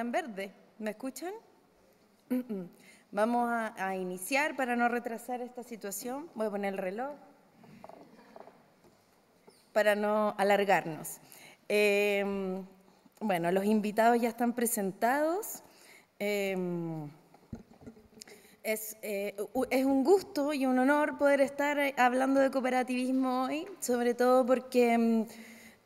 en verde. ¿Me escuchan? Vamos a, iniciar para no retrasar esta situación. Voy a poner el reloj para no alargarnos. Em, bueno, los invitados ya están presentados. Em, eh, es, un gusto y un honor poder estar eh, hablando de cooperativismo hoy, sobre todo porque em,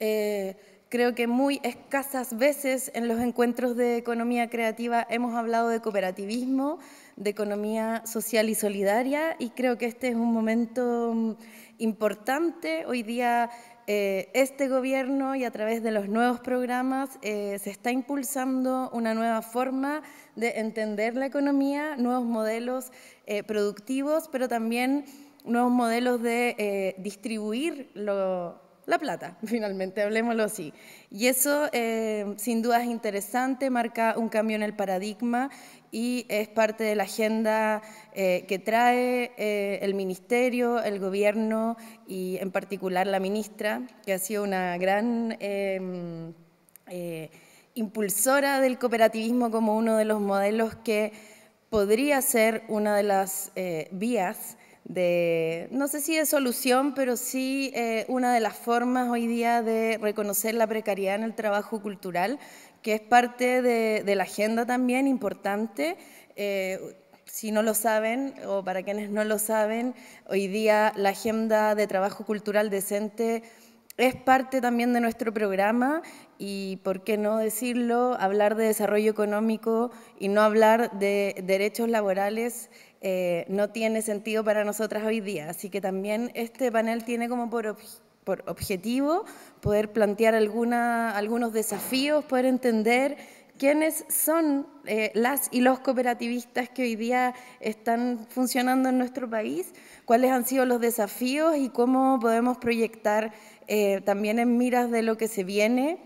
eh, Creo que muy escasas veces en los encuentros de economía creativa hemos hablado de cooperativismo, de economía social y solidaria y creo que este es un momento mm, importante. Hoy día eh, este gobierno y a través de los nuevos programas eh, se está impulsando una nueva forma de entender la economía, nuevos modelos eh, productivos, pero también nuevos modelos de distribuir lo, la plata, finalmente, hablemoslo así. Y eso eh, sin duda es interesante, marca un cambio en el paradigma y es parte de la agenda eh, que trae eh, el Ministerio, el Gobierno y en particular la ministra, que ha sido una gran em, impulsora del cooperativismo como uno de los modelos que podría ser una de las vías de, no sé si es solución, pero sí eh, una de las formas hoy día de reconocer la precariedad en el trabajo cultural, que es parte de, la agenda también importante. Eh, si no lo saben, o para quienes no lo saben, hoy día la agenda de trabajo cultural decente es parte también de nuestro programa y, ¿por qué no decirlo?, hablar de desarrollo económico y no hablar de derechos laborales eh, no tiene sentido para nosotras hoy día. Así que también este panel tiene como por, objetivo poder plantear alguna, algunos desafíos, poder entender quiénes son eh, las y los cooperativistas que hoy día están funcionando en nuestro país, cuáles han sido los desafíos y cómo podemos proyectar eh, también en miras de lo que se viene.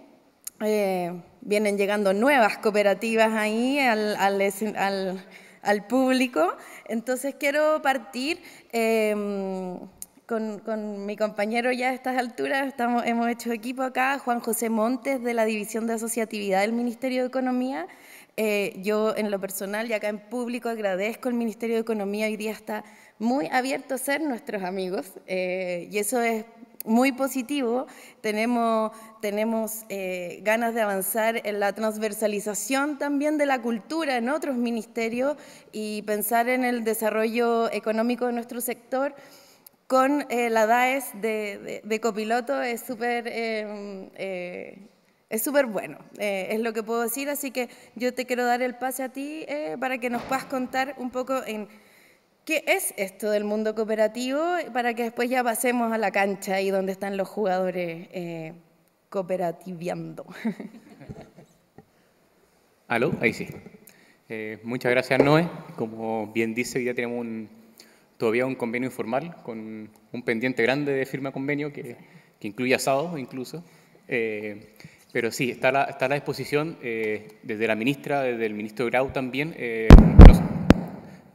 vienen llegando nuevas cooperativas ahí al, al al público. Entonces quiero partir em, con, con, mi compañero ya a estas alturas, estamos, hemos hecho equipo acá, Juan José Montes de la División de Asociatividad del Ministerio de Economía. Eh, yo en lo personal y acá en público agradezco al Ministerio de Economía, hoy día está muy abierto a ser nuestros amigos eh, y eso es muy positivo, tenemos, tenemos eh, ganas de avanzar en la transversalización también de la cultura en otros ministerios y pensar en el desarrollo económico de nuestro sector con eh, la DAES de, copiloto es súper... Eh, es súper bueno, es lo que puedo decir, así que yo te quiero dar el pase a ti para que nos puedas contar un poco en ¿Qué es esto del mundo cooperativo? Para que después ya pasemos a la cancha y donde están los jugadores eh, cooperativiando. ¿Aló? Ahí sí. Eh, muchas gracias, Noé. Como bien dice, ya tenemos un, todavía un convenio informal con un pendiente grande de firma convenio que, que incluye asados incluso. Eh, pero sí, está la, está la exposición eh, desde la ministra, desde el ministro Grau también,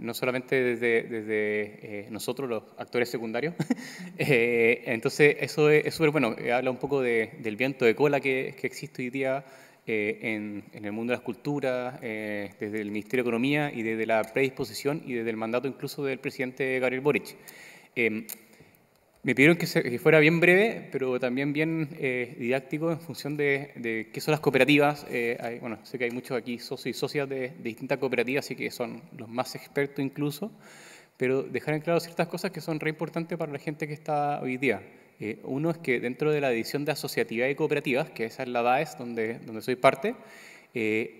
no solamente desde, desde eh, nosotros, los actores secundarios. Eh, entonces, eso es súper bueno. Eh, habla un poco de, del viento de cola que, que existe hoy día en, en, el mundo de las culturas, desde el Ministerio de Economía y desde la predisposición y desde el mandato incluso del presidente Gabriel Boric. Me pidieron que, fuera bien breve, pero también bien eh, didáctico en función de, qué son las cooperativas. Eh, bueno, sé que hay muchos aquí socios y socias de, distintas cooperativas, así que son los más expertos incluso, pero dejar en claro ciertas cosas que son re importantes para la gente que está hoy día. Eh, uno es que dentro de la edición de asociatividad y cooperativas, que esa es la DAES, donde, donde soy parte,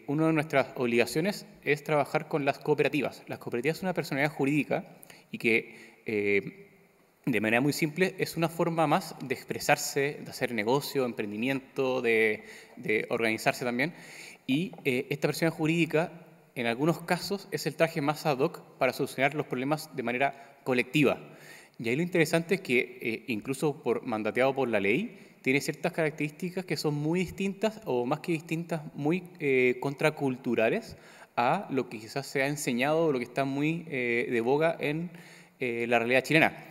una de nuestras obligaciones es trabajar con las cooperativas. Las cooperativas son una personalidad jurídica y que de manera muy simple, es una forma más de expresarse, de hacer negocio, emprendimiento, de, organizarse también. Y eh, esta persona jurídica, en algunos casos, es el traje más ad hoc para solucionar los problemas de manera colectiva. Y ahí lo interesante es que, eh, incluso por, mandateado por la ley, tiene ciertas características que son muy distintas, o más que distintas, muy eh, contraculturales a lo que quizás se ha enseñado o lo que está muy de boga en la realidad chilena.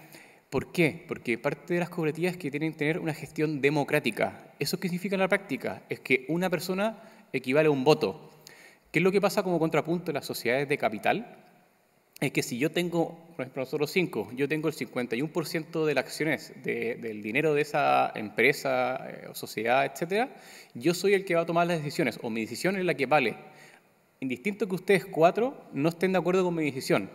¿Por qué? Porque parte de las cooperativas que tienen que tener una gestión democrática. ¿Eso qué significa en la práctica? Es que una persona equivale a un voto. ¿Qué es lo que pasa como contrapunto en las sociedades de capital? Es que si yo tengo, por ejemplo, nosotros cinco, yo tengo el 51% de las acciones del dinero de esa empresa eh, o sociedad, etcétera, yo soy el que va a tomar las decisiones, o mi decisión es la que vale. Indistinto que ustedes cuatro no estén de acuerdo con mi decisión.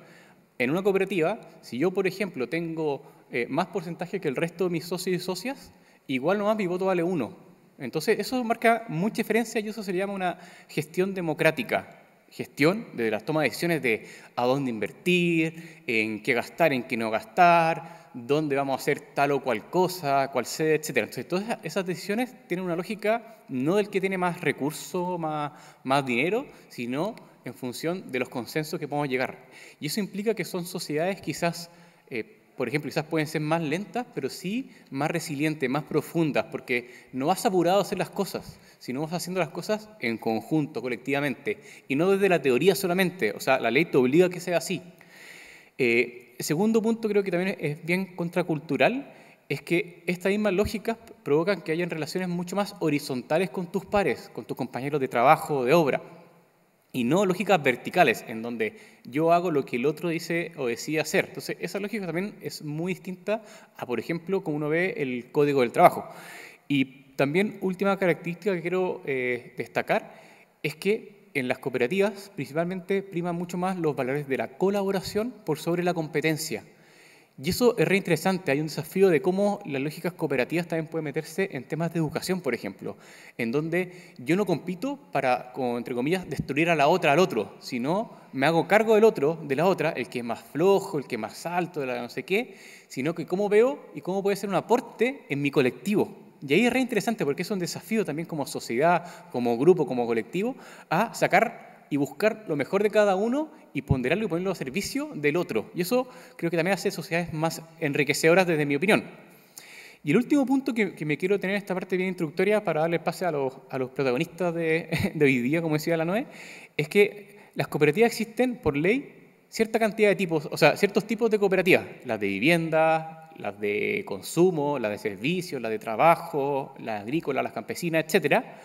En una cooperativa, si yo, por ejemplo, tengo eh, más porcentaje que el resto de mis socios y socias, igual nomás mi voto vale uno. Entonces, eso marca mucha diferencia y eso se llama una gestión democrática. Gestión de las tomas de decisiones de a dónde invertir, en qué gastar, en qué no gastar, dónde vamos a hacer tal o cual cosa, cuál sede, etc. Entonces, todas esas decisiones tienen una lógica no del que tiene más recursos, más, más dinero, sino en función de los consensos que podemos llegar. Y eso implica que son sociedades quizás eh, por ejemplo, quizás pueden ser más lentas, pero sí más resilientes, más profundas, porque no vas apurado a hacer las cosas, sino vas haciendo las cosas en conjunto, colectivamente, y no desde la teoría solamente. O sea, la ley te obliga a que sea así. Eh, segundo punto, creo que también es bien contracultural, es que estas mismas lógicas provocan que hayan relaciones mucho más horizontales con tus pares, con tus compañeros de trabajo, de obra y no lógicas verticales, en donde yo hago lo que el otro dice o decía hacer. Entonces, esa lógica también es muy distinta a, por ejemplo, como uno ve el código del trabajo. Y también, última característica que quiero eh, destacar es que en las cooperativas principalmente priman mucho más los valores de la colaboración por sobre la competencia. Y eso es re interesante, hay un desafío de cómo las lógicas cooperativas también pueden meterse en temas de educación, por ejemplo, en donde yo no compito para, entre comillas, destruir a la otra al otro, sino me hago cargo del otro, de la otra, el que es más flojo, el que es más alto, de la no sé qué, sino que cómo veo y cómo puede ser un aporte en mi colectivo. Y ahí es re interesante porque es un desafío también como sociedad, como grupo, como colectivo, a sacar y buscar lo mejor de cada uno y ponderarlo y ponerlo a servicio del otro. Y eso creo que también hace sociedades más enriquecedoras desde mi opinión. Y el último punto que, me quiero tener esta parte bien introductoria para darle espacio a los, protagonistas de, hoy día, como decía la Noé, es que las cooperativas existen por ley cierta cantidad de tipos, o sea, ciertos tipos de cooperativas, las de vivienda, las de consumo, las de servicios, las de trabajo, las agrícolas, las campesinas, etcétera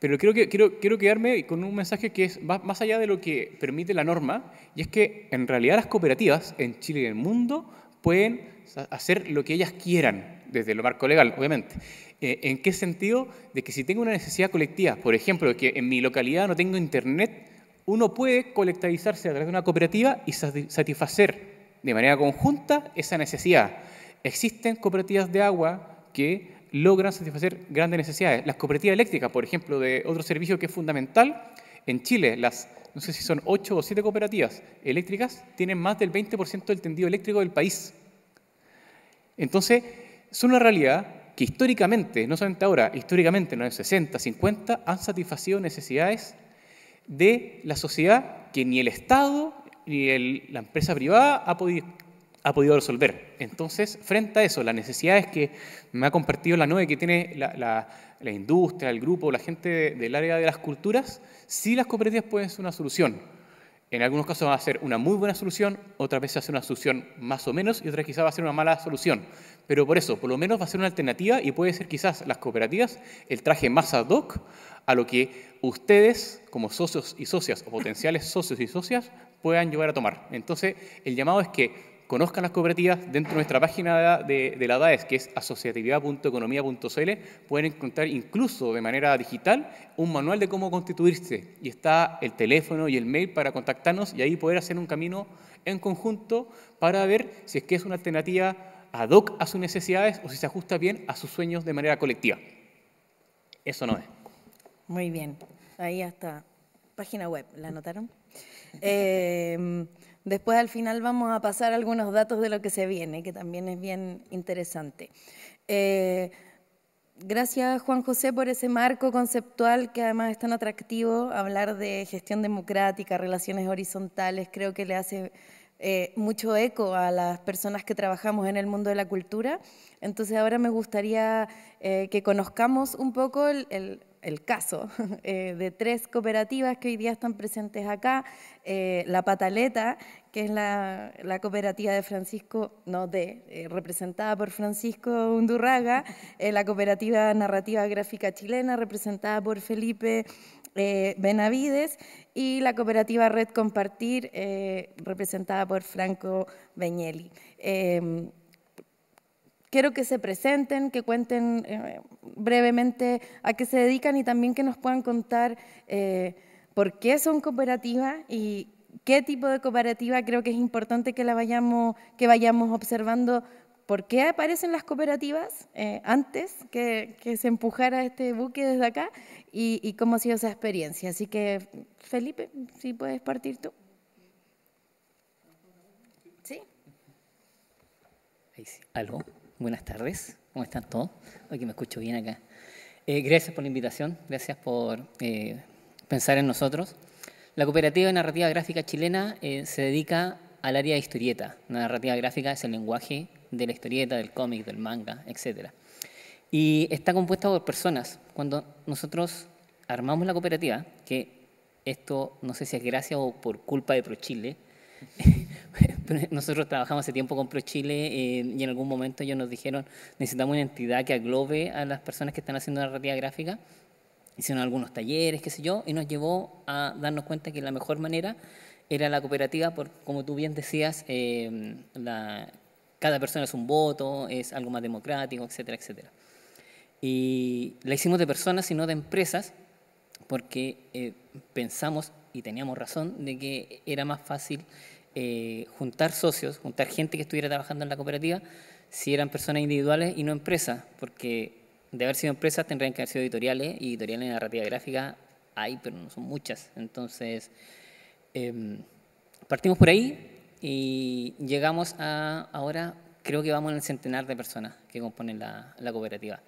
pero quiero, quedarme con un mensaje que es más allá de lo que permite la norma, y es que en realidad las cooperativas en Chile y en el mundo pueden hacer lo que ellas quieran, desde el marco legal, obviamente. Eh, ¿En qué sentido? De que si tengo una necesidad colectiva, por ejemplo, que en mi localidad no tengo internet, uno puede colectivizarse a través de una cooperativa y satisfacer de manera conjunta esa necesidad. Existen cooperativas de agua que logran satisfacer grandes necesidades. Las cooperativas eléctricas, por ejemplo, de otro servicio que es fundamental, en Chile las, no sé si son 8 o 7 cooperativas eléctricas, tienen más del 20% del tendido eléctrico del país. Entonces, es una realidad que históricamente, no solamente ahora, históricamente en los 60, 50, han satisfacido necesidades de la sociedad que ni el Estado ni la empresa privada ha podido ha podido resolver. Entonces, frente a eso, las necesidades que me ha compartido la nube que tiene la, industria, el grupo, la gente del área de las culturas, sí las cooperativas pueden ser una solución. En algunos casos va a ser una muy buena solución, otras veces va a ser una solución más o menos y otras quizás va a ser una mala solución. Pero por eso, por lo menos va a ser una alternativa y puede ser quizás las cooperativas el traje más ad hoc a lo que ustedes como socios y socias o potenciales socios y socias puedan llevar a tomar. Entonces, el llamado es que conozcan las cooperativas, dentro de nuestra página de, la DAES, que es asociatividad.economía.cl, pueden encontrar incluso de manera digital un manual de cómo constituirse. Y está el teléfono y el mail para contactarnos y ahí poder hacer un camino en conjunto para ver si es que es una alternativa ad hoc a sus necesidades o si se ajusta bien a sus sueños de manera colectiva. Eso no es. Muy bien. Ahí está. Página web, ¿la anotaron? Em, Después al final vamos a pasar algunos datos de lo que se viene, que también es bien interesante. Eh, gracias Juan José por ese marco conceptual que además es tan atractivo, hablar de gestión democrática, relaciones horizontales, creo que le hace eh, mucho eco a las personas que trabajamos en el mundo de la cultura. Entonces ahora me gustaría eh, que conozcamos un poco el el caso eh, de tres cooperativas que hoy día están presentes acá. Eh, la Pataleta, que es la, cooperativa de Francisco, no de, eh, representada por Francisco Undurraga, la cooperativa narrativa gráfica chilena, representada por Felipe Benavides, y la cooperativa Red Compartir, representada por Franco Beñeli. Em, Quiero que se presenten, que cuenten eh, brevemente a qué se dedican y también que nos puedan contar eh, por qué son cooperativas y qué tipo de cooperativa creo que es importante que, la vayamos, que vayamos observando. ¿Por qué aparecen las cooperativas eh, antes que, se empujara este buque desde acá? Y, cómo ha sido esa experiencia. Así que, Felipe, si puedes partir tú. ¿Sí? ¿Algo? buenas tardes, ¿cómo están todos? Hoy que me escucho bien acá. Eh, gracias por la invitación, gracias por eh, pensar en nosotros. La Cooperativa de Narrativa Gráfica Chilena eh, se dedica al área de historieta. La narrativa gráfica es el lenguaje de la historieta, del cómic, del manga, etc. Y está compuesta por personas. Cuando nosotros armamos la cooperativa, que esto no sé si es gracias o por culpa de ProChile, nosotros trabajamos hace tiempo con ProChile eh, y en algún momento ellos nos dijeron necesitamos una entidad que aglobe a las personas que están haciendo narrativa gráfica. Hicieron algunos talleres, qué sé yo, y nos llevó a darnos cuenta que la mejor manera era la cooperativa, por, como tú bien decías, eh, cada persona es un voto, es algo más democrático, etcétera, etcétera. Y la hicimos de personas y no de empresas, porque eh, pensamos y teníamos razón de que era más fácil eh, juntar socios, juntar gente que estuviera trabajando en la cooperativa, si eran personas individuales y no empresas, porque de haber sido empresas tendrían que haber sido editoriales, y editoriales en narrativa gráfica hay, pero no son muchas. Entonces, em, partimos por ahí y llegamos a ahora, creo que vamos en el centenar de personas que componen la, cooperativa.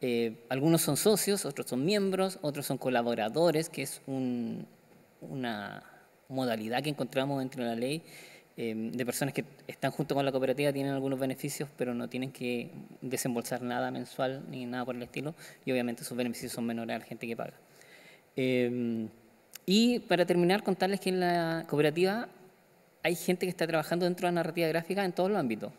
Eh, algunos son socios, otros son miembros, otros son colaboradores, que es una modalidad que encontramos dentro de la ley em, de personas que están junto con la cooperativa, tienen algunos beneficios, pero no tienen que desembolsar nada mensual ni nada por el estilo, y obviamente sus beneficios son menores a la gente que paga. Em, y para terminar, contarles que en la cooperativa hay gente que está trabajando dentro de la narrativa gráfica en todos los ámbitos,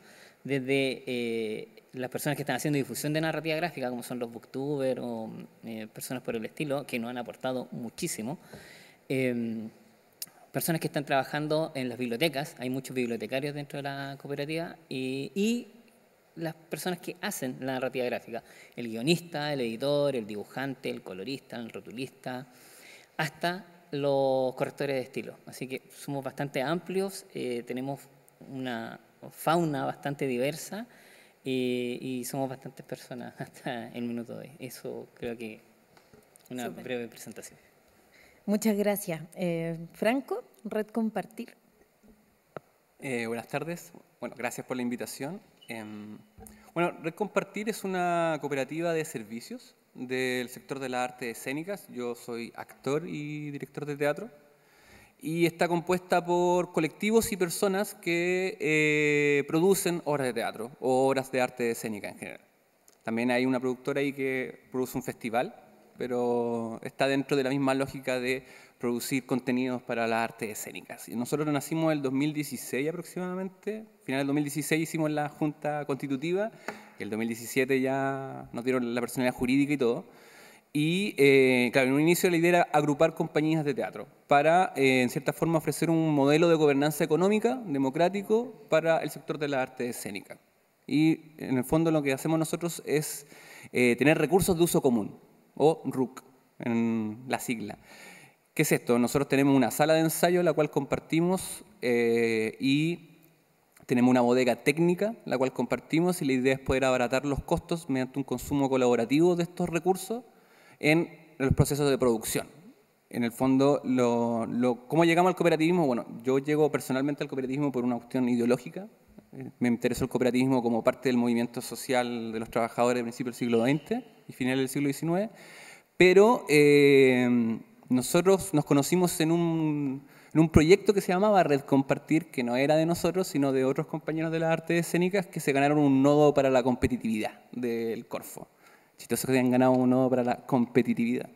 desde eh, las personas que están haciendo difusión de narrativa gráfica, como son los booktubers o eh, personas por el estilo, que nos han aportado muchísimo em, personas que están trabajando en las bibliotecas, hay muchos bibliotecarios dentro de la cooperativa, y, las personas que hacen la narrativa gráfica, el guionista, el editor, el dibujante, el colorista, el rotulista, hasta los correctores de estilo. Así que somos bastante amplios, eh, tenemos una fauna bastante diversa y somos bastantes personas hasta el minuto de hoy. Eso creo que una breve presentación. Muchas gracias. Eh, Franco, Red Compartir. Eh, buenas tardes. Bueno, gracias por la invitación. Em, bueno, Red Compartir es una cooperativa de servicios del sector de las artes escénicas. Yo soy actor y director de teatro. Y está compuesta por colectivos y personas que eh, producen obras de teatro o obras de arte escénica en general. También hay una productora ahí que produce un festival pero está dentro de la misma lógica de producir contenidos para las artes escénicas. nosotros nacimos en el 2016 aproximadamente, final del 2016 hicimos la Junta Constitutiva, y el 2017 ya nos dieron la personalidad jurídica y todo. Y eh, claro, en un inicio la idea era agrupar compañías de teatro para, eh, en cierta forma, ofrecer un modelo de gobernanza económica, democrático, para el sector de la arte escénica. Y en el fondo lo que hacemos nosotros es eh, tener recursos de uso común o RUC en la sigla. ¿Qué es esto? Nosotros tenemos una sala de ensayo la cual compartimos eh, y tenemos una bodega técnica la cual compartimos y la idea es poder abaratar los costos mediante un consumo colaborativo de estos recursos en los procesos de producción. En el fondo, lo, ¿cómo llegamos al cooperativismo? Bueno, yo llego personalmente al cooperativismo por una cuestión ideológica, me interesó el cooperativismo como parte del movimiento social de los trabajadores de principios del siglo XX y finales del siglo XIX, pero eh, nosotros nos conocimos en un, proyecto que se llamaba Red Compartir, que no era de nosotros, sino de otros compañeros de las artes escénicas que se ganaron un nodo para la competitividad del Corfo. Chistoso que habían ganado un nodo para la competitividad.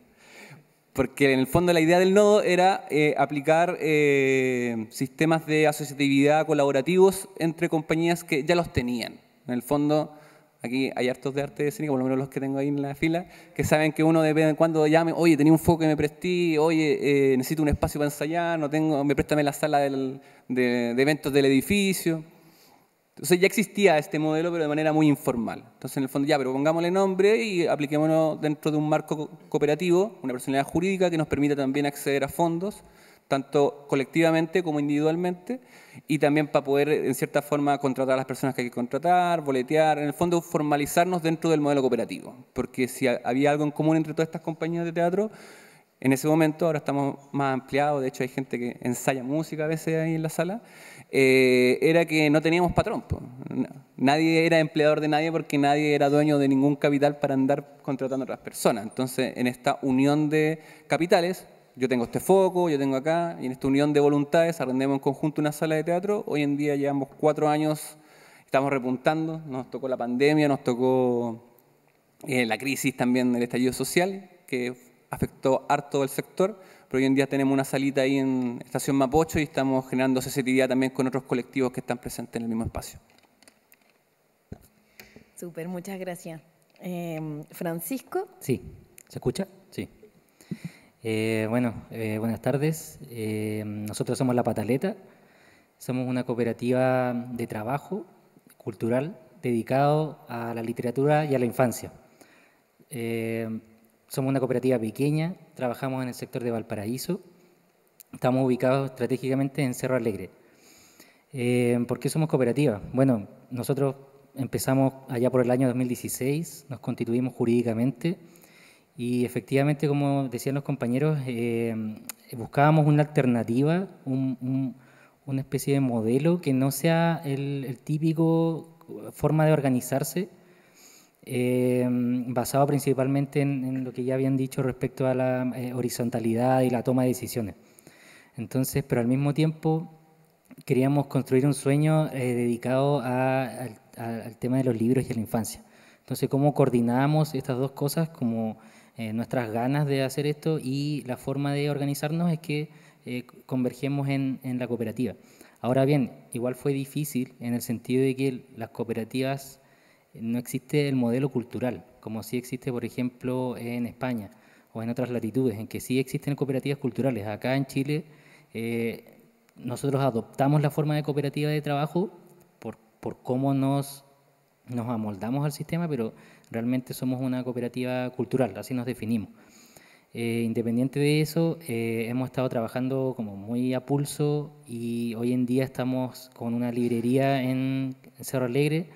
Porque en el fondo la idea del nodo era eh, aplicar eh, sistemas de asociatividad colaborativos entre compañías que ya los tenían. En el fondo, aquí hay hartos de arte de cine, por lo menos los que tengo ahí en la fila, que saben que uno de vez en cuando llame, oye, tenía un foco que me prestí, oye, eh, necesito un espacio para ensayar, no tengo, me préstame la sala de eventos del edificio. Entonces ya existía este modelo, pero de manera muy informal. Entonces, en el fondo, ya, pero pongámosle nombre y apliquémonos dentro de un marco cooperativo, una personalidad jurídica que nos permita también acceder a fondos, tanto colectivamente como individualmente, y también para poder, en cierta forma, contratar a las personas que hay que contratar, boletear, en el fondo, formalizarnos dentro del modelo cooperativo. Porque si había algo en común entre todas estas compañías de teatro, en ese momento, ahora estamos más ampliados, de hecho hay gente que ensaya música a veces ahí en la sala, eh, era que no teníamos patrón. Nadie era empleador de nadie porque nadie era dueño de ningún capital para andar contratando a otras personas. Entonces, en esta unión de capitales, yo tengo este foco, yo tengo acá, y en esta unión de voluntades arrendemos en conjunto una sala de teatro. Hoy en día llevamos cuatro años, estamos repuntando, nos tocó la pandemia, nos tocó eh, la crisis también del estallido social, que afectó harto el sector pero hoy en día tenemos una salita ahí en Estación Mapocho y estamos generando día también con otros colectivos que están presentes en el mismo espacio. Súper, muchas gracias. Eh, Francisco. Sí, ¿se escucha? Sí. Eh, bueno, eh, buenas tardes. nosotros somos La Pataleta. Somos una cooperativa de trabajo cultural dedicado a la literatura y a la infancia somos una cooperativa pequeña, trabajamos en el sector de Valparaíso, estamos ubicados estratégicamente en Cerro Alegre. Eh, ¿Por qué somos cooperativa? Bueno, nosotros empezamos allá por el año 2016, nos constituimos jurídicamente y efectivamente, como decían los compañeros, eh, buscábamos una alternativa, una especie de modelo que no sea el, el típico forma de organizarse, Em, basado principalmente en, lo que ya habían dicho respecto a la eh, horizontalidad y la toma de decisiones. Entonces, pero al mismo tiempo queríamos construir un sueño eh, dedicado al, tema de los libros y a la infancia. Entonces, ¿cómo coordinamos estas dos cosas, como eh, nuestras ganas de hacer esto y la forma de organizarnos es que convergemos en la cooperativa? Ahora bien, igual fue difícil en el sentido de que las cooperativas no existe el modelo cultural, como sí existe, por ejemplo, en España o en otras latitudes, en que sí existen cooperativas culturales. Acá en Chile eh, nosotros adoptamos la forma de cooperativa de trabajo por, cómo nos, nos amoldamos al sistema, pero realmente somos una cooperativa cultural, así nos definimos. Eh, independiente de eso, eh, hemos estado trabajando como muy a pulso y hoy en día estamos con una librería en Cerro Alegre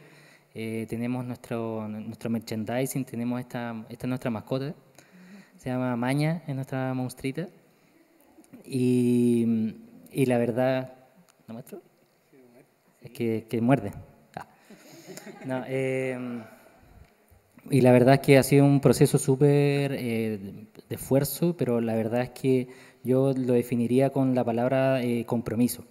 eh, tenemos nuestro, nuestro merchandising, tenemos esta, esta nuestra mascota, se llama Maña, es nuestra monstrita. Y, la verdad, ¿no Es que, muerde. Ah. Eh, y la verdad es que ha sido un proceso súper eh, de esfuerzo, pero la verdad es que yo lo definiría con la palabra compromiso.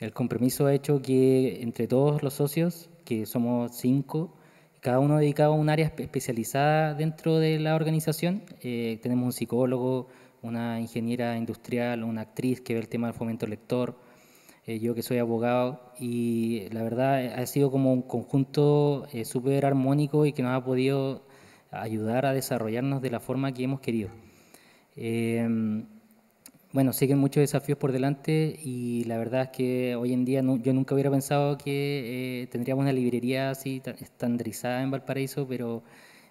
El compromiso ha hecho que entre todos los socios que somos cinco, cada uno dedicado a un área especializada dentro de la organización. Eh, tenemos un psicólogo, una ingeniera industrial, una actriz que ve el tema del fomento lector, eh, yo que soy abogado, y la verdad eh, ha sido como un conjunto súper armónico y que nos ha podido ayudar a desarrollarnos de la forma que hemos querido bueno, siguen muchos desafíos por delante y la verdad es que hoy en día yo nunca hubiera pensado que eh, tendríamos una librería así estandarizada en Valparaíso, pero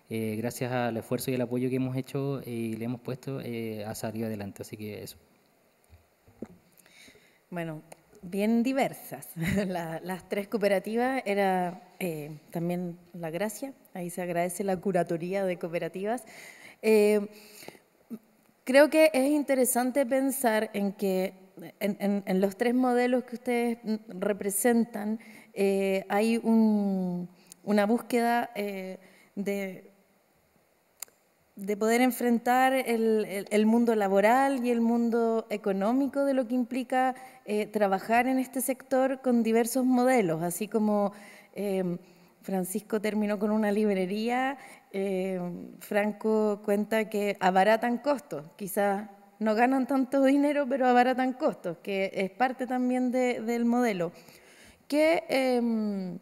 eh, gracias al esfuerzo y el apoyo que hemos hecho y eh, le hemos puesto, ha salido adelante. Así que eso. Bueno, bien diversas. las tres cooperativas era también la gracia, ahí se agradece la curatoría de cooperativas. Creo que es interesante pensar en que en, los tres modelos que ustedes representan eh, hay una búsqueda eh, de, poder enfrentar el, mundo laboral y el mundo económico de lo que implica eh, trabajar en este sector con diversos modelos, así como... Francisco terminó con una librería, eh, Franco cuenta que abaratan costos, quizás no ganan tanto dinero, pero abaratan costos, que es parte también de, del modelo. Que, em,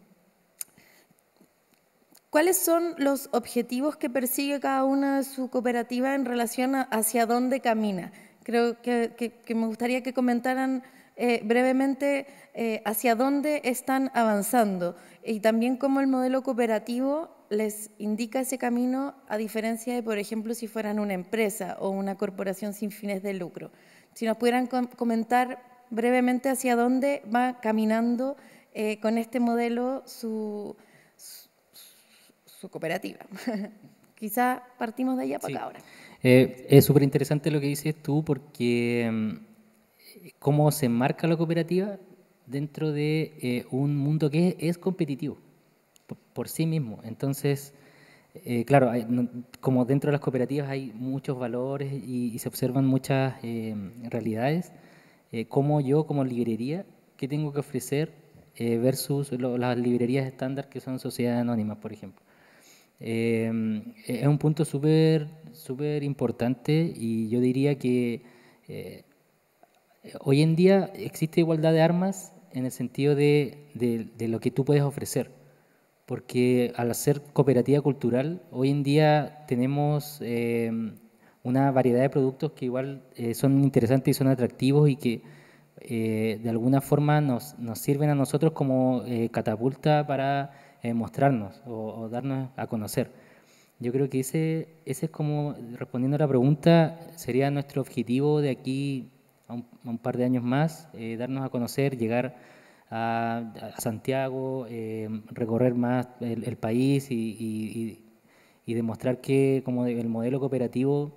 ¿Cuáles son los objetivos que persigue cada una de su cooperativa en relación a hacia dónde camina? Creo que, me gustaría que comentaran eh, brevemente eh, hacia dónde están avanzando y también cómo el modelo cooperativo les indica ese camino a diferencia de, por ejemplo, si fueran una empresa o una corporación sin fines de lucro. Si nos pudieran comentar brevemente hacia dónde va caminando eh, con este modelo su, su, cooperativa. Quizá partimos de allá para acá ahora. Eh, es súper interesante lo que dices tú porque mm, cómo se enmarca la cooperativa dentro de eh, un mundo que es competitivo por sí mismo. Entonces, eh, claro, como dentro de las cooperativas hay muchos valores y, se observan muchas eh, realidades, eh, como yo como librería, ¿qué tengo que ofrecer versus las librerías estándar que son sociedades anónimas, por ejemplo? es un punto súper súper importante y yo diría que hoy en día existe igualdad de armas en el sentido de lo que tú puedes ofrecer porque al ser cooperativa cultural, hoy en día tenemos em, una variedad de productos que igual eh, son interesantes y son atractivos y que eh, de alguna forma nos, nos, sirven a nosotros como eh, catapulta para mostrarnos o, darnos a conocer. Yo creo que ese, ese es como, respondiendo a la pregunta, sería nuestro objetivo de aquí a un, a un par de años más, darnos a conocer, llegar a, Santiago, eh, recorrer más el, país y, demostrar que como el modelo cooperativo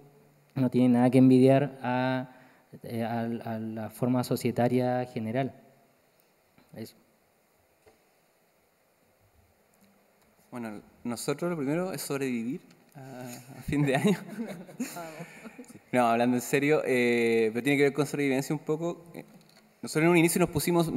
no tiene nada que envidiar a, eh, la forma societaria general. Bueno, nosotros lo primero es sobrevivir a fin de año. No, hablando en serio, eh, pero tiene que ver con sobrevivencia un poco. Nosotros en un inicio nos pusimos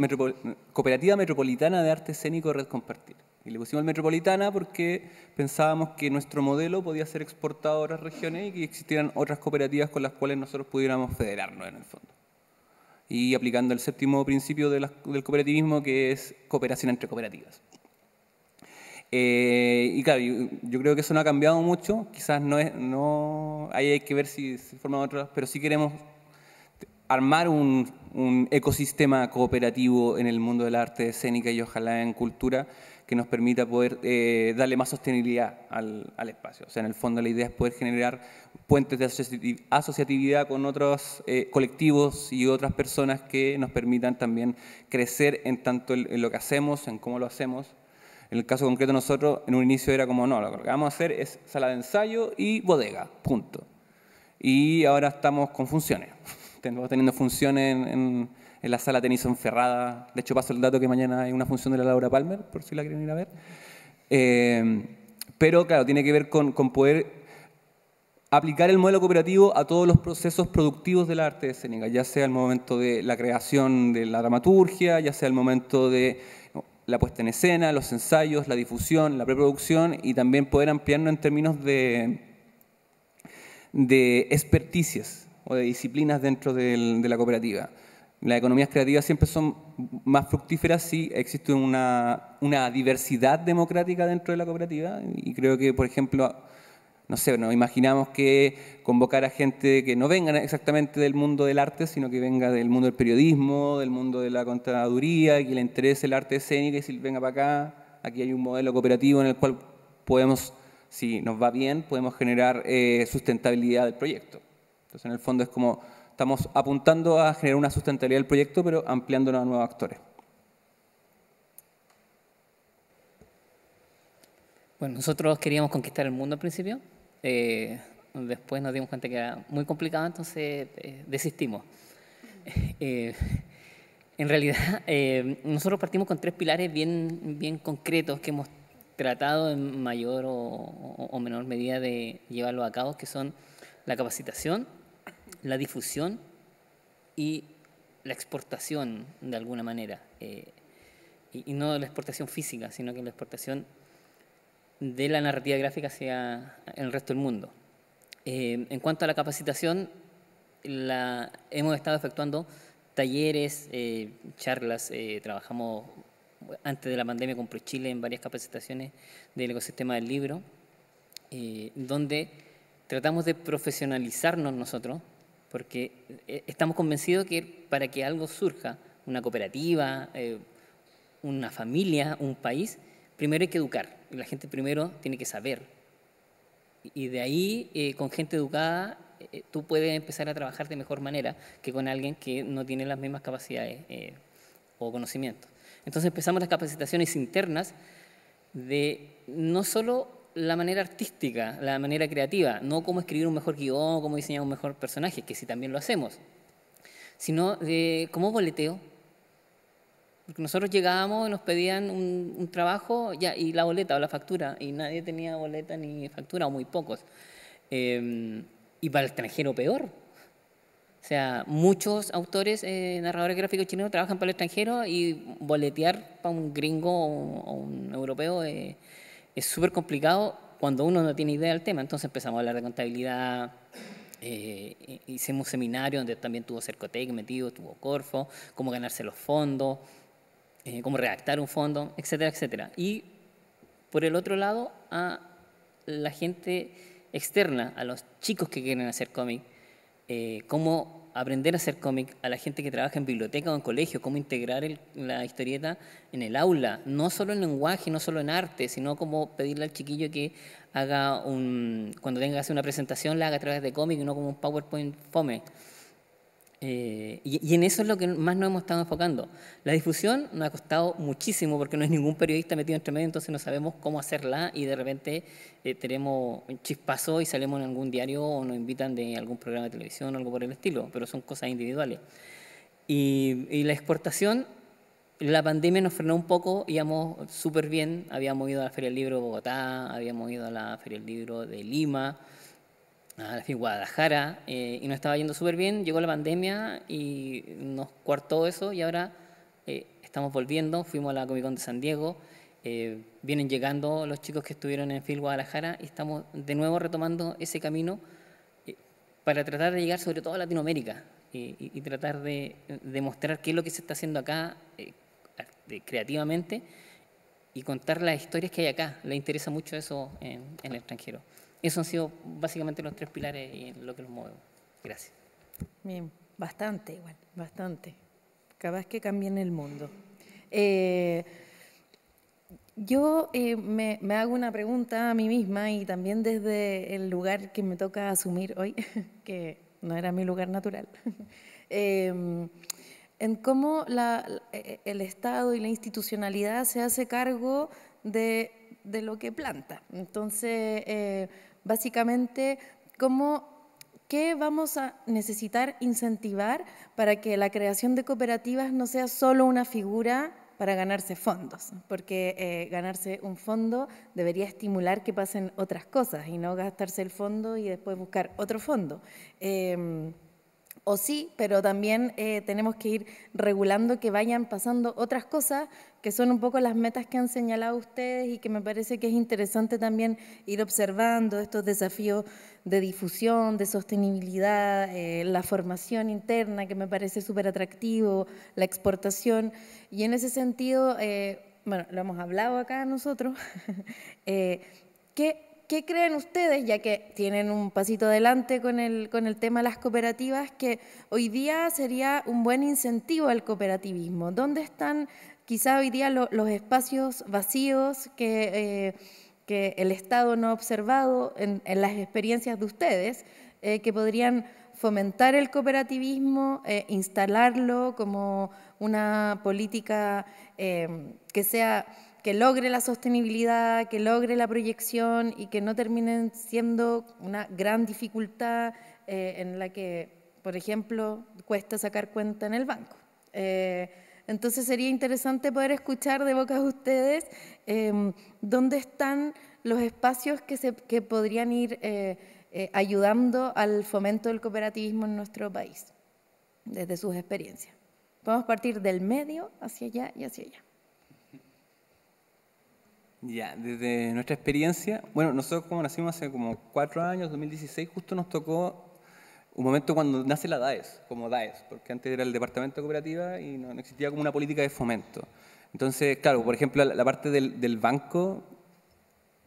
Cooperativa Metropolitana de Arte Escénico Red Compartir. Y le pusimos Metropolitana porque pensábamos que nuestro modelo podía ser exportado a otras regiones y que existieran otras cooperativas con las cuales nosotros pudiéramos federarnos en el fondo. Y aplicando el séptimo principio del cooperativismo que es cooperación entre cooperativas. Eh, y claro, yo, creo que eso no ha cambiado mucho, quizás no es, no, hay que ver si se forman otras, pero sí queremos armar un, ecosistema cooperativo en el mundo del arte escénica y ojalá en cultura que nos permita poder eh, darle más sostenibilidad al, espacio. O sea, en el fondo la idea es poder generar puentes de asociatividad con otros eh, colectivos y otras personas que nos permitan también crecer en tanto en lo que hacemos, en cómo lo hacemos. En el caso concreto nosotros, en un inicio era como, no, lo que vamos a hacer es sala de ensayo y bodega, punto. Y ahora estamos con funciones va teniendo funciones en, la sala tenis Ferrada. De hecho, paso el dato que mañana hay una función de la Laura Palmer, por si la quieren ir a ver. Eh, pero, claro, tiene que ver con, poder aplicar el modelo cooperativo a todos los procesos productivos del arte arte escénica, ya sea el momento de la creación de la dramaturgia, ya sea el momento de la puesta en escena, los ensayos, la difusión, la preproducción y también poder ampliarnos en términos de, de experticias o de disciplinas dentro de la cooperativa. Las economías creativas siempre son más fructíferas si existe una, diversidad democrática dentro de la cooperativa y creo que, por ejemplo, no sé, nos imaginamos que convocar a gente que no venga exactamente del mundo del arte, sino que venga del mundo del periodismo, del mundo de la contaduría, que le interese el arte escénico y si venga para acá, aquí hay un modelo cooperativo en el cual podemos, si nos va bien, podemos generar eh, sustentabilidad del proyecto en el fondo es como estamos apuntando a generar una sustentabilidad del proyecto, pero ampliándolo a nuevos actores. Bueno, nosotros queríamos conquistar el mundo al principio. Eh, después nos dimos cuenta que era muy complicado, entonces eh, desistimos. Eh, en realidad, nosotros partimos con tres pilares bien, bien concretos que hemos tratado en mayor o, o menor medida de llevarlo a cabo, que son la capacitación, la difusión y la exportación de alguna manera. Eh, y, no la exportación física, sino que la exportación de la narrativa gráfica hacia el resto del mundo. Eh, en cuanto a la capacitación, hemos estado efectuando talleres, eh, charlas, trabajamos antes de la pandemia con ProChile en varias capacitaciones del ecosistema del libro, donde tratamos de profesionalizarnos nosotros porque eh, estamos convencidos que para que algo surja, una cooperativa, eh, una familia, un país, primero hay que educar. La gente primero tiene que saber. Y de ahí, eh, con gente educada, tú puedes empezar a trabajar de mejor manera que con alguien que no tiene las mismas capacidades o conocimientos. Entonces empezamos las capacitaciones internas de no solo la manera artística, la manera creativa, no cómo escribir un mejor guión, cómo diseñar un mejor personaje, que si también lo hacemos, sino de eh, cómo boleteo. Porque nosotros llegábamos y nos pedían un, trabajo ya, y la boleta o la factura, y nadie tenía boleta ni factura, o muy pocos. Em, y para el extranjero peor. O sea, muchos autores, eh, narradores gráficos chinos, trabajan para el extranjero y boletear para un gringo o, un europeo. Eh, es súper complicado cuando uno no tiene idea del tema. Entonces empezamos a hablar de contabilidad, eh, hicimos un seminario donde también tuvo Cercotec metido, tuvo Corfo, cómo ganarse los fondos, eh, cómo redactar un fondo, etcétera, etcétera. Y por el otro lado, a la gente externa, a los chicos que quieren hacer cómic, eh, cómo aprender a hacer cómic, a la gente que trabaja en biblioteca o en colegio, cómo integrar la historieta en el aula, no solo en lenguaje, no solo en arte, sino cómo pedirle al chiquillo que haga un, cuando tenga que hacer una presentación, la haga a través de cómic y no como un PowerPoint fome. Eh, y, en eso es lo que más nos hemos estado enfocando. La difusión nos ha costado muchísimo porque no hay ningún periodista metido entre medio, entonces no sabemos cómo hacerla y de repente eh, tenemos un chispazo y salimos en algún diario o nos invitan de algún programa de televisión o algo por el estilo, pero son cosas individuales. Y, y la exportación, la pandemia nos frenó un poco, íbamos súper bien, habíamos ido a la Feria del Libro de Bogotá, habíamos ido a la Feria del Libro de Lima en Guadalajara eh, y nos estaba yendo súper bien, llegó la pandemia y nos cuartó eso y ahora eh, estamos volviendo, fuimos a la Comic Con de San Diego, eh, vienen llegando los chicos que estuvieron en Fil Guadalajara y estamos de nuevo retomando ese camino para tratar de llegar sobre todo a Latinoamérica y, tratar de, demostrar qué es lo que se está haciendo acá creativamente y contar las historias que hay acá. Le interesa mucho eso en el extranjero. Esos han sido básicamente los tres pilares en lo que los movemos. Gracias. Bien, bastante igual, bastante. Capaz que cambien el mundo. Eh, yo eh, me, hago una pregunta a mí misma y también desde el lugar que me toca asumir hoy, que no era mi lugar natural, eh, en cómo el Estado y la institucionalidad se hace cargo de, lo que planta. Entonces, básicamente ¿Qué vamos a necesitar incentivar para que la creación de cooperativas no sea solo una figura para ganarse fondos? Porque eh, ganarse un fondo debería estimular que pasen otras cosas y no gastarse el fondo y después buscar otro fondo. Em, o sí, pero también eh, tenemos que ir regulando que vayan pasando otras cosas que son un poco las metas que han señalado ustedes y que me parece que es interesante también ir observando estos desafíos de difusión, de sostenibilidad, eh, la formación interna que me parece súper atractivo, la exportación. Y en ese sentido, eh, bueno, lo hemos hablado acá nosotros, que ¿qué creen ustedes, ya que tienen un pasito adelante con el, con el tema de las cooperativas, que hoy día sería un buen incentivo al cooperativismo? ¿Dónde están quizá hoy día los espacios vacíos que, eh, que, el Estado no ha observado en, las experiencias de ustedes, eh, que podrían fomentar el cooperativismo, eh, instalarlo como una política que sea que logre la sostenibilidad, que logre la proyección y que no terminen siendo una gran dificultad eh, en la que, por ejemplo, cuesta sacar cuenta en el banco. Eh, entonces sería interesante poder escuchar de boca de ustedes em, dónde están los espacios que, se, que podrían ir eh, ayudando al fomento del cooperativismo en nuestro país, desde sus experiencias. Vamos a partir del medio hacia allá y hacia allá. Ya, desde nuestra experiencia, bueno, nosotros como nacimos hace como cuatro años, 2016, justo nos tocó un momento cuando nace la DAES, como DAES, porque antes era el departamento de cooperativa y no, existía como una política de fomento. Entonces, claro, por ejemplo, la, parte del, del, banco,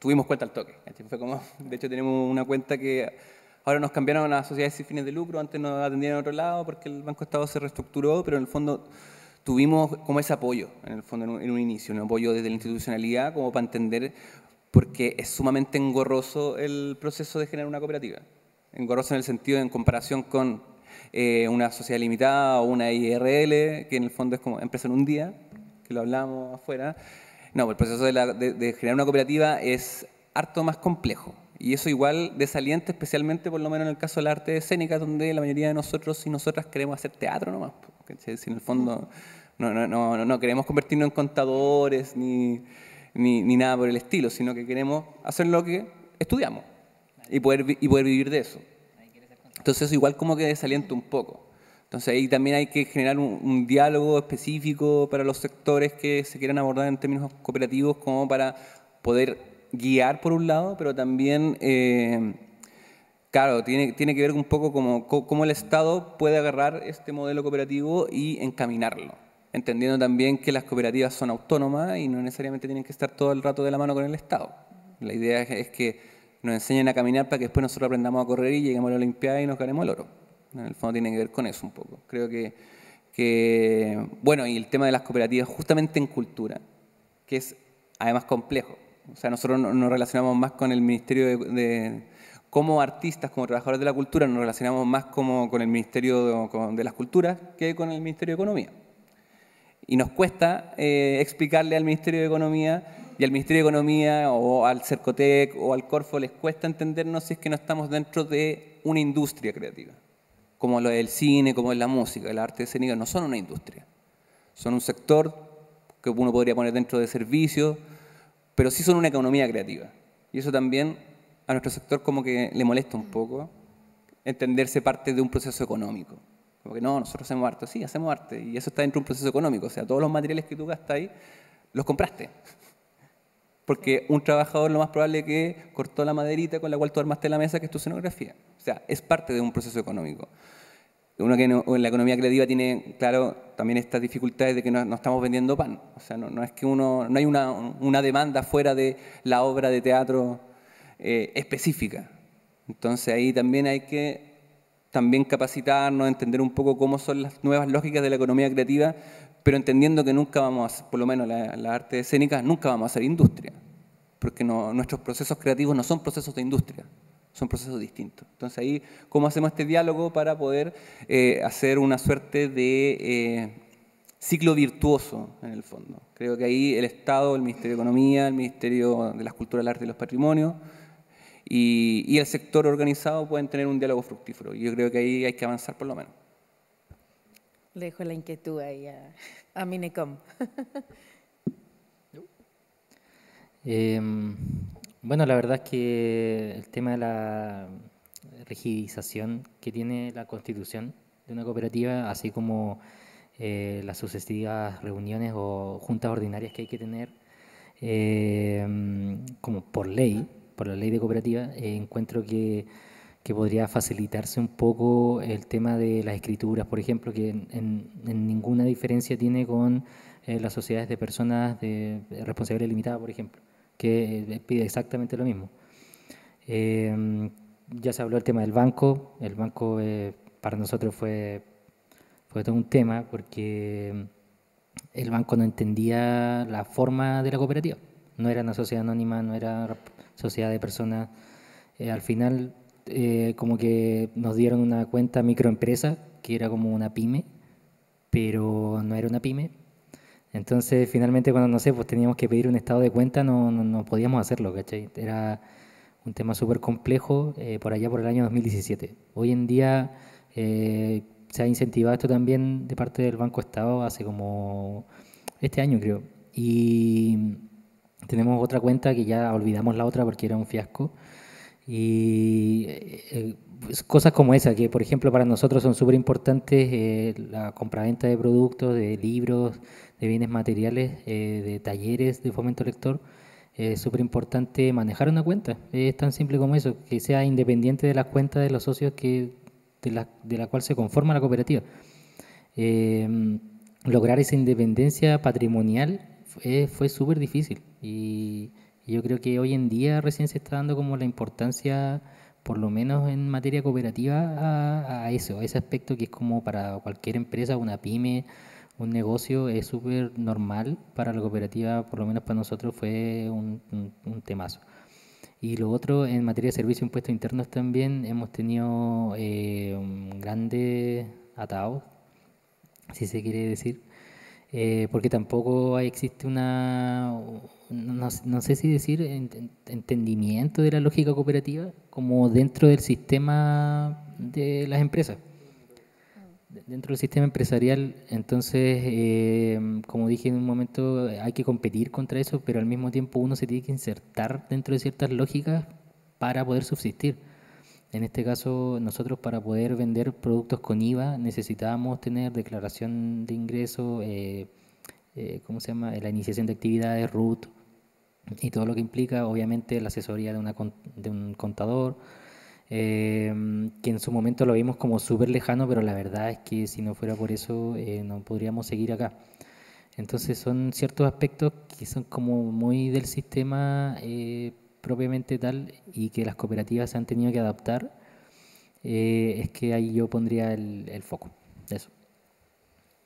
tuvimos cuenta al toque. Fue como, de hecho, tenemos una cuenta que ahora nos cambiaron a sociedades sin fines de lucro, antes nos atendían a otro lado porque el Banco Estado se reestructuró, pero en el fondo tuvimos como ese apoyo, en el fondo, en un, inicio, un apoyo desde la institucionalidad como para entender porque es sumamente engorroso el proceso de generar una cooperativa. Engorroso en el sentido de en comparación con eh, una sociedad limitada o una IRL, que en el fondo es como empresa en un día, que lo hablamos afuera. No, el proceso de, generar una cooperativa es harto más complejo. Y eso igual desaliente, especialmente por lo menos en el caso del arte escénica, donde la mayoría de nosotros y nosotras queremos hacer teatro nomás. Si en el fondo... No, no, no, queremos convertirnos en contadores ni, ni, ni, nada por el estilo, sino que queremos hacer lo que estudiamos y poder, y poder vivir de eso. Entonces eso igual como que desalienta un poco. Entonces ahí también hay que generar un, diálogo específico para los sectores que se quieran abordar en términos cooperativos como para poder guiar por un lado, pero también, eh, claro, tiene, tiene que ver un poco cómo el Estado puede agarrar este modelo cooperativo y encaminarlo entendiendo también que las cooperativas son autónomas y no necesariamente tienen que estar todo el rato de la mano con el Estado. La idea es que nos enseñen a caminar para que después nosotros aprendamos a correr y lleguemos a la Olimpiada y nos ganemos el oro. En el fondo tiene que ver con eso un poco. Creo que, bueno, y el tema de las cooperativas justamente en cultura, que es además complejo. O sea, nosotros nos relacionamos más con el Ministerio de, como artistas, como trabajadores de la cultura, nos relacionamos más como con el Ministerio de las Culturas que con el Ministerio de Economía y nos cuesta eh, explicarle al Ministerio de Economía y al Ministerio de Economía o al Cercotec o al Corfo les cuesta entendernos si es que no estamos dentro de una industria creativa, como lo del cine, como es la música, el arte escénico. no son una industria, son un sector que uno podría poner dentro de servicios, pero sí son una economía creativa. Y eso también a nuestro sector como que le molesta un poco entenderse parte de un proceso económico porque no, nosotros hacemos arte. Sí, hacemos arte. Y eso está dentro de un proceso económico. O sea, todos los materiales que tú gastas ahí, los compraste. Porque un trabajador lo más probable que cortó la maderita con la cual tú armaste la mesa, que es tu escenografía. O sea, es parte de un proceso económico. Uno que en la economía creativa tiene, claro, también estas dificultades de que no, estamos vendiendo pan. O sea, no, es que uno, no hay una, demanda fuera de la obra de teatro eh, específica. Entonces ahí también hay que también capacitarnos, entender un poco cómo son las nuevas lógicas de la economía creativa, pero entendiendo que nunca vamos a, por lo menos la la arte escénica, nunca vamos a ser industria, porque no, nuestros procesos creativos no son procesos de industria, son procesos distintos. Entonces ahí, ¿cómo hacemos este diálogo para poder eh, hacer una suerte de eh, ciclo virtuoso en el fondo? Creo que ahí el Estado, el Ministerio de Economía, el Ministerio de las Culturas, el Arte y los Patrimonios, y, el sector organizado pueden tener un diálogo fructífero. Yo creo que ahí hay que avanzar por lo menos. Le dejo la inquietud ahí a, Minecom. Em, bueno, la verdad es que el tema de la rigidización que tiene la constitución de una cooperativa, así como eh, las sucesivas reuniones o juntas ordinarias que hay que tener em, como por ley, por la ley de cooperativa, eh, encuentro que, que, podría facilitarse un poco el tema de las escrituras, por ejemplo, que en, ninguna diferencia tiene con eh, las sociedades de personas de responsabilidad limitada, por ejemplo, que eh, pide exactamente lo mismo. Em, ya se habló el tema del banco, el banco para nosotros fue, fue todo un tema porque el banco no entendía la forma de la cooperativa. No era una sociedad anónima, no era sociedad de personas, eh, al final eh, como que nos dieron una cuenta microempresa, que era como una pyme, pero no era una pyme. Entonces, finalmente, cuando, no sé, pues teníamos que pedir un estado de cuenta, no, no, podíamos hacerlo, ¿cachai? Era un tema súper complejo eh, por allá por el año 2017. Hoy en día se ha incentivado esto también de parte del Banco Estado hace como este año, creo. Y tenemos otra cuenta que ya olvidamos la otra porque era un fiasco. Y eh, eh, pues, cosas como esa, que por ejemplo para nosotros son súper importantes, eh, la compraventa de productos, de libros, de bienes materiales, eh, de talleres de fomento lector, es súper importante manejar una cuenta. Es tan simple como eso, que sea independiente de las cuentas de los socios que, de, la, de la cual se conforma la cooperativa. lograr esa independencia patrimonial fue súper difícil. Y, yo creo que hoy en día recién se está dando como la importancia, por lo menos en materia cooperativa, a, eso, a ese aspecto que es como para cualquier empresa, una pyme, un negocio, es súper normal para la cooperativa, por lo menos para nosotros fue un, temazo. Y lo otro, en materia de servicios e impuestos internos también hemos tenido un eh, grande atados, si se quiere decir, eh, porque tampoco existe una, no, sé si decir, entendimiento de la lógica cooperativa como dentro del sistema de las empresas, dentro del sistema empresarial. Entonces, eh, como dije en un momento, hay que competir contra eso, pero al mismo tiempo uno se tiene que insertar dentro de ciertas lógicas para poder subsistir. En este caso, nosotros para poder vender productos con IVA necesitábamos tener declaración de ingreso, eh, eh, ¿cómo se llama? Eh, la iniciación de actividades, root y todo lo que implica, obviamente, la asesoría de, una, un contador, que en su momento lo vimos como súper lejano, pero la verdad es que si no fuera por eso no podríamos seguir acá. Entonces son ciertos aspectos que son como muy del sistema propiamente tal y que las cooperativas se han tenido que adaptar, eh, es que ahí yo pondría el, el foco. Eso.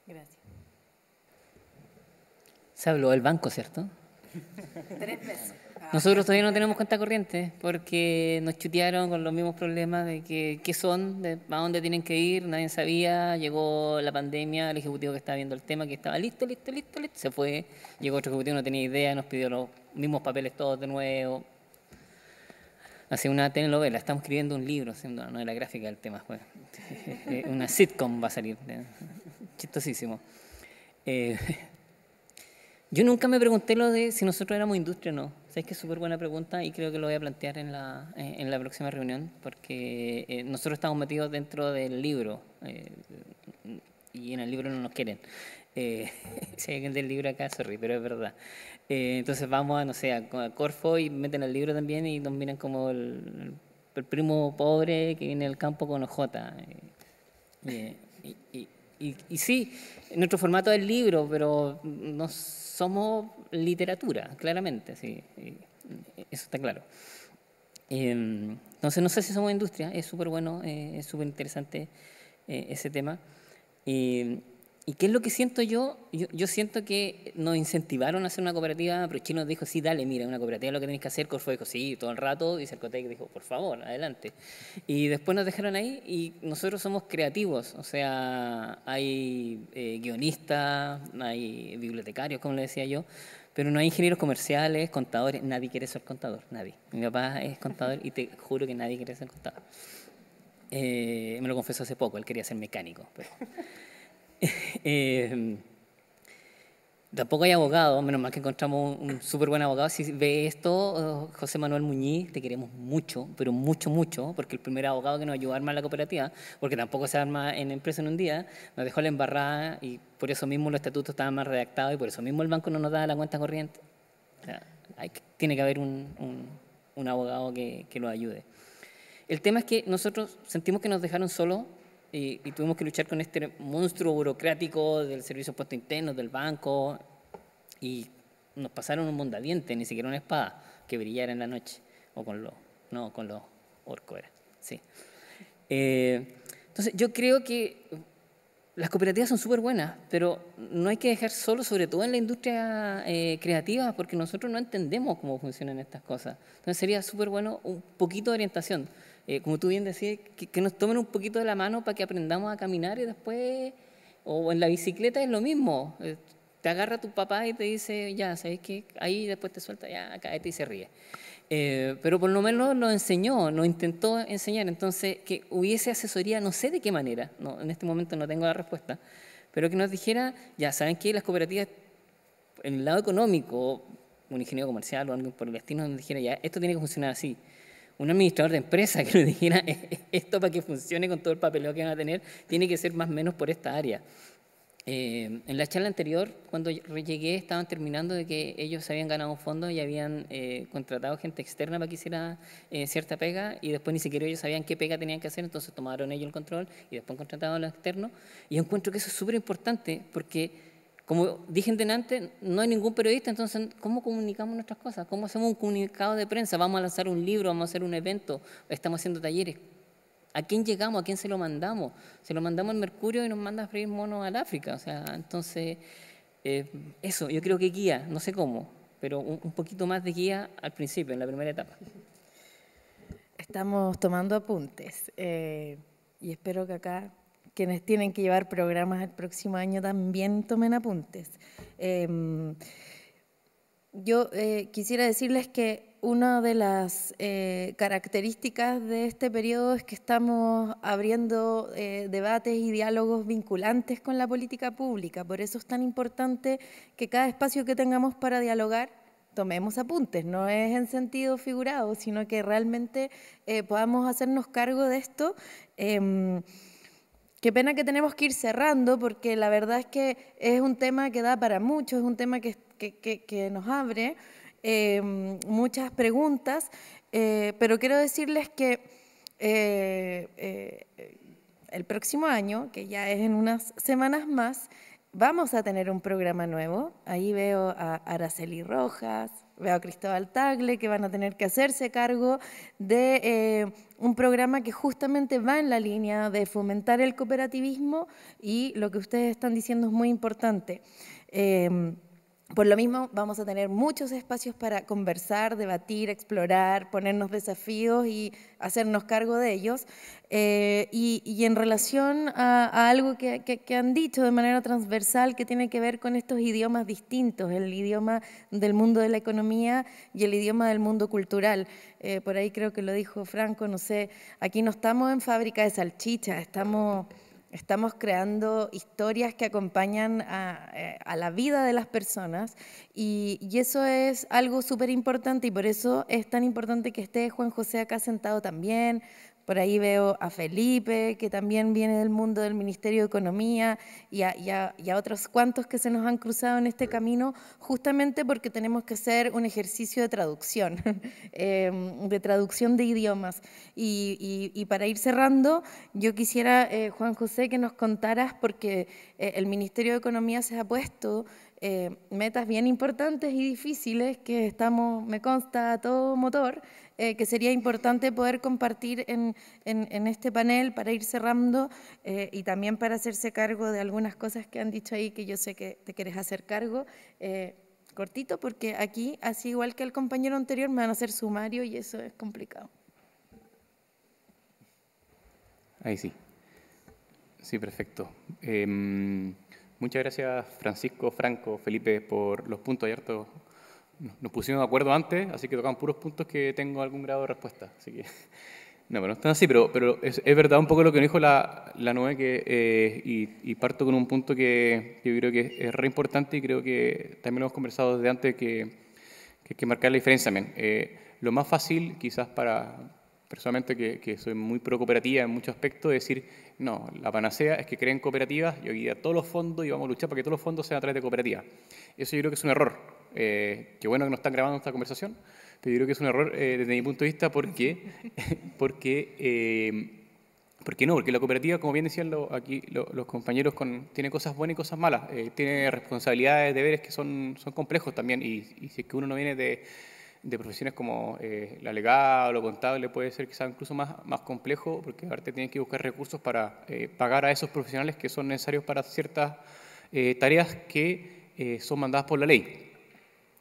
Gracias. Se habló del banco, ¿cierto? Nosotros todavía no tenemos cuenta corriente porque nos chutearon con los mismos problemas de que, qué son, de a dónde tienen que ir, nadie sabía, llegó la pandemia, el ejecutivo que estaba viendo el tema, que estaba listo, listo, listo, listo, se fue, llegó otro ejecutivo, no tenía idea, nos pidió los mismos papeles todos de nuevo hace una telenovela, estamos escribiendo un libro, haciendo una novela gráfica del tema, pues. Eh, una sitcom va a salir, eh, chistosísimo. Eh, yo nunca me pregunté lo de si nosotros éramos industria o no. es que es súper buena pregunta y creo que lo voy a plantear en la, en la próxima reunión, porque nosotros estamos metidos dentro del libro y en el libro no nos quieren. si hay alguien del libro acá, sorry, pero es verdad. Eh, entonces vamos a, no sé, a, Corfo y meten el libro también y nos miran como el, primo pobre que viene del campo con OJ. Eh, eh y, sí, nuestro formato es libro, pero no somos literatura, claramente, sí, eh, eso está claro. Em, entonces, no sé si somos industria, es súper bueno, es súper interesante ese tema. ¿Y qué es lo que siento yo? yo? siento que nos incentivaron a hacer una cooperativa, pero Chino dijo, sí, dale, mira, una cooperativa lo que tenéis que hacer. Corfo dijo, sí, todo el rato. Y Cercotec dijo, por favor, adelante. Y después nos dejaron ahí y nosotros somos creativos. O sea, hay eh, guionistas, hay bibliotecarios, como le decía yo, pero no hay ingenieros comerciales, contadores. Nadie quiere ser contador, nadie. Mi papá es contador y te juro que nadie quiere ser contador. Eh, me lo confesó hace poco, él quería ser mecánico. Em, tampoco hay abogado, menos mal que encontramos un, súper buen abogado. Si ve esto, oh, José Manuel Muñiz, te queremos mucho, pero mucho, mucho, porque el primer abogado que nos ayudó a armar la cooperativa, porque tampoco se arma en empresa en un día, nos dejó la embarrada y por eso mismo los estatutos estaban mal redactados y por eso mismo el banco no nos da la cuenta corriente. tiene que haber un, abogado que, que lo ayude. El tema es que nosotros sentimos que nos dejaron solo y, tuvimos que luchar con este monstruo burocrático del servicio puesto interno, del banco, y nos pasaron un mondadiente, ni siquiera una espada que brillara en la noche, o con los, no, con los orcos sí. Eh, entonces yo creo que las cooperativas son súper buenas, pero no hay que dejar solo, sobre todo en la industria eh, creativa, porque nosotros no entendemos cómo funcionan estas cosas. Entonces sería súper bueno un poquito de orientación. Eh, como tú bien decías, que, nos tomen un poquito de la mano para que aprendamos a caminar y después, o en la bicicleta es lo mismo. Eh, te agarra tu papá y te dice, ya, ¿sabes qué? Ahí después te suelta, ya, caete y se ríe. Eh, pero por lo menos nos enseñó, nos intentó enseñar. Entonces, que hubiese asesoría, no sé de qué manera, en este momento no tengo la respuesta, pero que nos dijera, ya, ¿saben qué? Las cooperativas, en el lado económico, un ingeniero comercial o algo por el destino nos dijera, ya, esto tiene que funcionar así un administrador de empresa que nos dijera e, e, esto para que funcione con todo el papeleo que van a tener, tiene que ser más o menos por esta área. Eh, en la charla anterior, cuando llegué, estaban terminando de que ellos habían ganado fondo y habían eh, contratado gente externa para que hiciera eh, cierta pega y después ni siquiera ellos sabían qué pega tenían que hacer, entonces tomaron ellos el control y después contrataron a los externos. Y encuentro que eso es súper importante porque como dije antes, no hay ningún periodista, entonces, ¿cómo comunicamos nuestras cosas? ¿Cómo hacemos un comunicado de prensa? ¿Vamos a lanzar un libro? ¿Vamos a hacer un evento? ¿Estamos haciendo talleres? ¿A quién llegamos? ¿A quién se lo mandamos? Se lo mandamos al Mercurio y nos manda a al África. O sea, entonces, eh, eso, yo creo que guía, no sé cómo, pero un, poquito más de guía al principio, en la primera etapa. Estamos tomando apuntes eh, y espero que acá quienes tienen que llevar programas el próximo año también tomen apuntes. Em, yo eh, quisiera decirles que una de las eh, características de este periodo es que estamos abriendo eh, debates y diálogos vinculantes con la política pública. Por eso es tan importante que cada espacio que tengamos para dialogar tomemos apuntes. No es en sentido figurado, sino que realmente podamos hacernos cargo de esto. Em, Qué pena que tenemos que ir cerrando porque la verdad es que es un tema que da para mucho, es un tema que, nos abre em, muchas preguntas, eh, pero quiero decirles que eh, eh, el próximo año, que ya es en unas semanas más, vamos a tener un programa nuevo. Ahí veo a Araceli Rojas, veo a Cristóbal Tagle, que van a tener que hacerse cargo de eh, un programa que justamente va en la línea de fomentar el cooperativismo y lo que ustedes están diciendo es muy importante. Eh, por lo mismo, vamos a tener muchos espacios para conversar, debatir, explorar, ponernos desafíos y hacernos cargo de ellos. Eh, y, en relación a, algo que, han dicho de manera transversal que tiene que ver con estos idiomas distintos, el idioma del mundo de la economía y el idioma del mundo cultural. Eh, por ahí creo que lo dijo Franco, no sé, aquí no estamos en fábrica de salchichas, estamos... Estamos creando historias que acompañan eh, a, la vida de las personas y, y eso es algo súper importante y por eso es tan importante que esté Juan José acá sentado también, por ahí veo a Felipe, que también viene del mundo del Ministerio de Economía, y a, otros cuantos que se nos han cruzado en este camino, justamente porque tenemos que hacer un ejercicio de traducción, em, de traducción de idiomas. Y, para ir cerrando, yo quisiera, eh, Juan José, que nos contaras, porque eh, el Ministerio de Economía se ha puesto eh, metas bien importantes y difíciles que estamos, me consta, a todo motor, eh, que sería importante poder compartir en, en, este panel para ir cerrando eh, y también para hacerse cargo de algunas cosas que han dicho ahí que yo sé que te quieres hacer cargo. Eh, cortito, porque aquí, así igual que el compañero anterior, me van a hacer sumario y eso es complicado. Ahí sí. Sí, perfecto. Em, muchas gracias, Francisco, Franco, Felipe, por los puntos abiertos nos pusimos de acuerdo antes, así que tocan puros puntos que tengo algún grado de respuesta. Así que, no, pero no están así, pero, es, verdad un poco lo que nos dijo la, la eh, y, parto con un punto que yo creo que es re importante y creo que también lo hemos conversado desde antes que hay que, marcar la diferencia eh, lo más fácil, quizás para personalmente que, soy muy pro cooperativa en muchos aspectos, es decir, no, la panacea es que creen cooperativas y hoy día todos los fondos y vamos a luchar para que todos los fondos sean a través de cooperativas. Eso yo creo que es un error eh, qué bueno que nos están grabando esta conversación, pero yo creo que es un error eh, desde mi punto de vista porque, porque, eh, porque no, porque la cooperativa, como bien decían aquí los compañeros, con, tiene cosas buenas y cosas malas, tiene responsabilidades, deberes que son, complejos también, y, si es que uno no viene de, profesiones como la legal o lo contable, puede ser sea incluso más, complejo, porque aparte tienen que buscar recursos para pagar a esos profesionales que son necesarios para ciertas tareas que... son mandadas por la ley,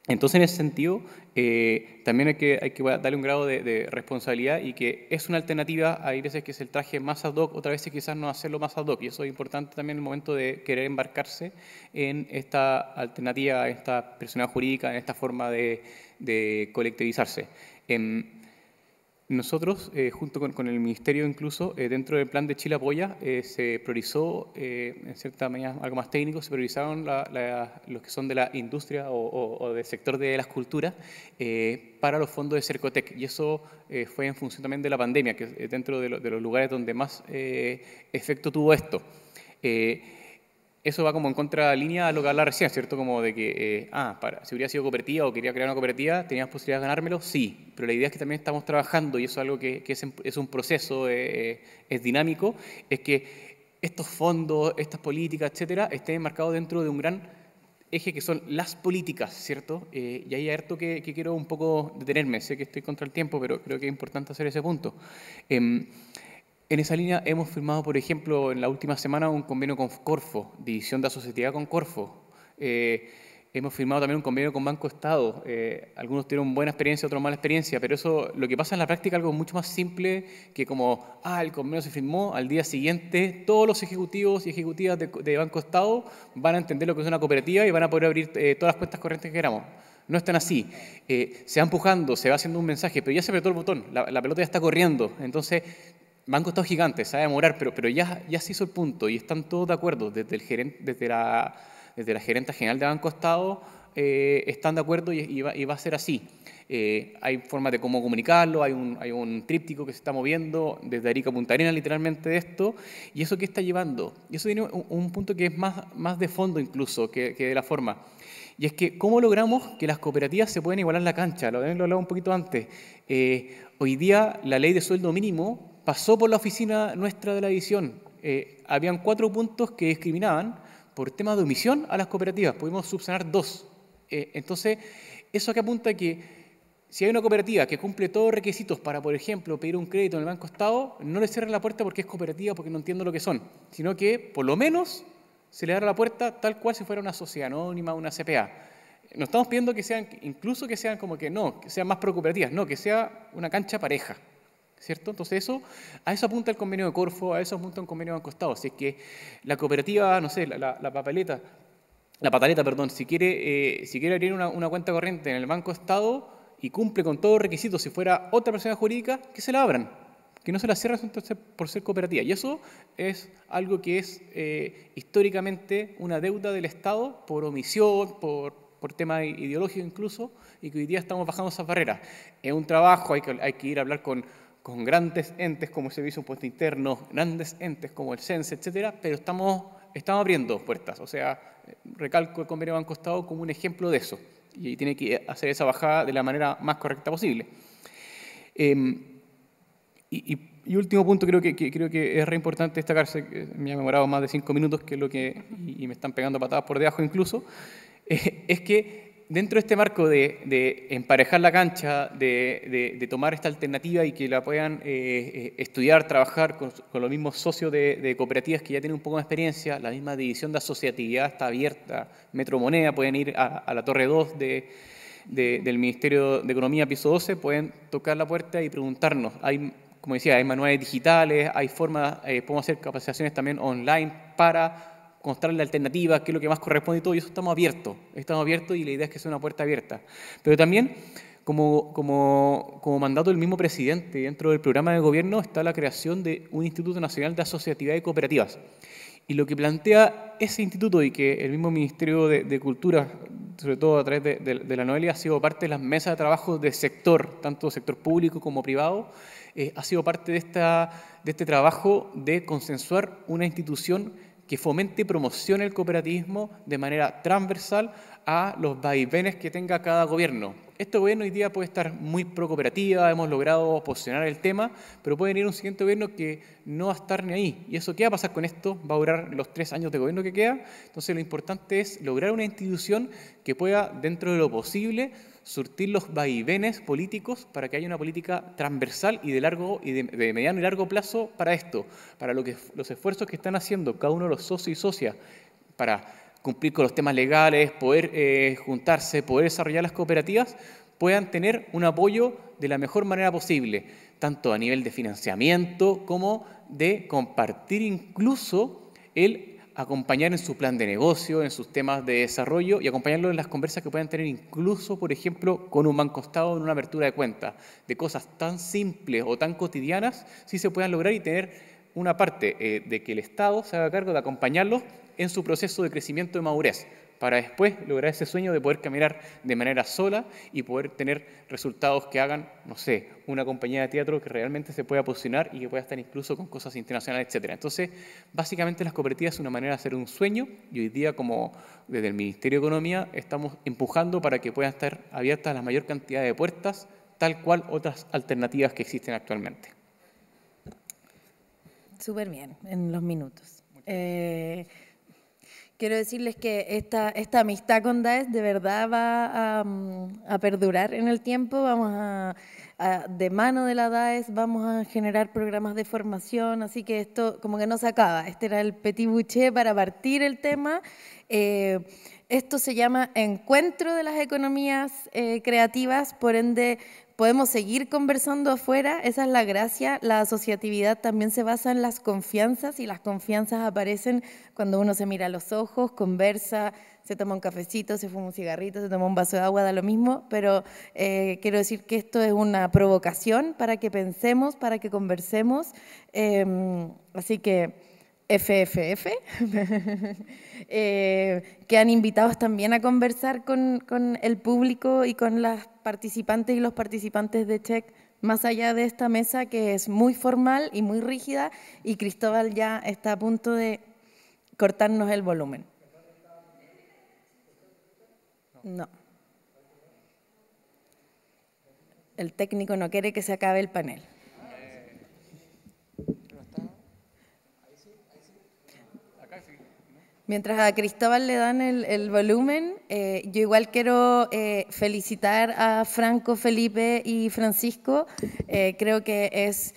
entonces, en ese sentido, eh, también hay que, darle un grado de, responsabilidad y que es una alternativa. Hay veces que es el traje más ad hoc, otras veces quizás no hacerlo más ad hoc. Y eso es importante también en el momento de querer embarcarse en esta alternativa, esta personalidad jurídica, en esta forma de, colectivizarse. Em, nosotros, eh, junto con, el Ministerio incluso, eh, dentro del plan de Chile Apoya, eh, se priorizó, en cierta manera algo más técnico, se priorizaron los que son de la industria o, del sector de las culturas para los fondos de Cercotec. Y eso fue en función también de la pandemia, que es dentro de, de los lugares donde más efecto tuvo esto eso va como en contralínea a lo que hablaba recién, ¿cierto? Como de que, eh, ah, para, si hubiera sido cooperativa o quería crear una cooperativa, ¿tenías posibilidad de ganármelo? Sí, pero la idea es que también estamos trabajando, y eso es algo que, es, un proceso, eh, eh, es dinámico, es que estos fondos, estas políticas, etcétera, estén enmarcados dentro de un gran eje que son las políticas, ¿cierto? Eh, y hay harto que, que, quiero un poco detenerme, sé que estoy contra el tiempo, pero creo que es importante hacer ese punto. Em, en esa línea hemos firmado, por ejemplo, en la última semana un convenio con Corfo, división de asociatividad con Corfo. Eh, hemos firmado también un convenio con Banco Estado. Eh, algunos tienen buena experiencia, otros mala experiencia, pero eso, lo que pasa en la práctica es algo mucho más simple que como, ah, el convenio se firmó, al día siguiente todos los ejecutivos y ejecutivas de, Banco Estado van a entender lo que es una cooperativa y van a poder abrir eh, todas las cuentas corrientes que queramos. No es tan así. se va empujando, se va haciendo un mensaje, pero ya se apretó el botón, la, la pelota ya está corriendo. Entonces, Banco Estado costado gigantes, se a demorar, pero, pero ya, ya se hizo el punto y están todos de acuerdo, desde, el gerente, desde, la, desde la gerenta general de Banco Estado eh, están de acuerdo y, va, y, va, a ser así. Eh, hay formas de cómo comunicarlo, hay un, hay un tríptico que se está moviendo desde Arica a Punta Arena literalmente de esto, y eso qué está llevando. Y eso tiene un, punto que es más, más de fondo incluso que, que de la forma. Y es que, ¿cómo logramos que las cooperativas se puedan igualar en la cancha? Lo habíamos hablado un poquito antes. Eh, hoy día la ley de sueldo mínimo pasó por la oficina nuestra de la edición. Eh, habían cuatro puntos que discriminaban por tema de omisión a las cooperativas. Pudimos subsanar dos. Eh, entonces, eso que apunta que si hay una cooperativa que cumple todos los requisitos para, por ejemplo, pedir un crédito en el Banco Estado, no le cierren la puerta porque es cooperativa, porque no entiendo lo que son, sino que por lo menos se le abra la puerta tal cual si fuera una sociedad anónima, una CPA. No estamos pidiendo que sean, incluso que sean como que no, que sean más pro cooperativas, no, que sea una cancha pareja. ¿Cierto? Entonces eso, a eso apunta el convenio de Corfo, a eso apunta un convenio de Banco Estado. Si es que la cooperativa, no sé, la, papeleta, la pataleta, perdón, si quiere, eh, si quiere abrir una, cuenta corriente en el Banco Estado y cumple con todos los requisitos, si fuera otra persona jurídica, que se la abran que no se la cierren por ser cooperativa. Y eso es algo que es eh, históricamente una deuda del Estado por omisión, por, por tema ideológico incluso, y que hoy día estamos bajando esas barreras. Es un trabajo, hay que, hay que ir a hablar con con grandes entes como el Servicio de Impuesto Interno, grandes entes como el CENSE, etcétera, pero estamos, estamos abriendo puertas. O sea, recalco el convenio Banco Estado como un ejemplo de eso. Y tiene que hacer esa bajada de la manera más correcta posible. Em, y, último punto, creo que, creo que es re importante destacarse, que me ha memorado más de cinco minutos, que lo que, y, me están pegando patadas por debajo incluso, es que dentro de este marco de, emparejar la cancha, de, tomar esta alternativa y que la puedan eh, eh, estudiar, trabajar con, los mismos socios de, cooperativas que ya tienen un poco de experiencia, la misma división de asociatividad está abierta, Metromoneda, pueden ir a, la Torre 2 del Ministerio de Economía, piso 12, pueden tocar la puerta y preguntarnos. Hay, como decía, hay manuales digitales, hay formas, eh, podemos hacer capacitaciones también online para la alternativas, qué es lo que más corresponde y todo, y eso estamos abiertos, estamos abiertos y la idea es que sea una puerta abierta. Pero también, como, como, como mandato del mismo presidente, dentro del programa de gobierno está la creación de un Instituto Nacional de Asociatividad y Cooperativas. Y lo que plantea ese instituto y que el mismo Ministerio de, Cultura, sobre todo a través de, la Noelia, ha sido parte de las mesas de trabajo del sector, tanto sector público como privado, eh, ha sido parte de, esta, de este trabajo de consensuar una institución que fomente y promocione el cooperativismo de manera transversal a los vaivenes que tenga cada gobierno. Este gobierno hoy día puede estar muy pro cooperativa, hemos logrado posicionar el tema, pero puede venir un siguiente gobierno que no va a estar ni ahí. ¿Y eso qué va a pasar con esto? Va a durar los tres años de gobierno que queda. Entonces lo importante es lograr una institución que pueda, dentro de lo posible, surtir los vaivenes políticos para que haya una política transversal y de, largo, y de, mediano y largo plazo para esto, para lo que, los esfuerzos que están haciendo cada uno de los socios y socias para cumplir con los temas legales, poder eh, juntarse, poder desarrollar las cooperativas, puedan tener un apoyo de la mejor manera posible, tanto a nivel de financiamiento como de compartir incluso el acompañar en su plan de negocio, en sus temas de desarrollo y acompañarlo en las conversas que puedan tener incluso, por ejemplo, con un banco estado en una apertura de cuenta, de cosas tan simples o tan cotidianas, si se puedan lograr y tener una parte eh, de que el Estado se haga cargo de acompañarlos en su proceso de crecimiento y madurez, para después lograr ese sueño de poder caminar de manera sola y poder tener resultados que hagan, no sé, una compañía de teatro que realmente se pueda posicionar y que pueda estar incluso con cosas internacionales, etc. Entonces, básicamente las cooperativas es una manera de hacer un sueño y hoy día como desde el Ministerio de Economía estamos empujando para que puedan estar abiertas la mayor cantidad de puertas, tal cual otras alternativas que existen actualmente. Súper bien, en los minutos. Quiero decirles que esta, esta amistad con Daes de verdad va mm, a, perdurar en el tiempo. Vamos a, de mano de la DAES, vamos a generar programas de formación, así que esto como que no se acaba. Este era el petit boucher para partir el tema. Eh, esto se llama Encuentro de las Economías eh, Creativas, por ende podemos seguir conversando afuera, esa es la gracia. La asociatividad también se basa en las confianzas y las confianzas aparecen cuando uno se mira a los ojos, conversa, se toma un cafecito, se fuma un cigarrito, se toma un vaso de agua, da lo mismo, pero eh, quiero decir que esto es una provocación para que pensemos, para que conversemos. Em, así que FFF, eh, que han invitado también a conversar con, con, el público y con las participantes y los participantes de Check, más allá de esta mesa que es muy formal y muy rígida, y Cristóbal ya está a punto de cortarnos el volumen. No. El técnico no quiere que se acabe el panel. Mientras a Cristóbal le dan el, volumen, eh, yo igual quiero eh, felicitar a Franco, Felipe y Francisco. Eh, creo que es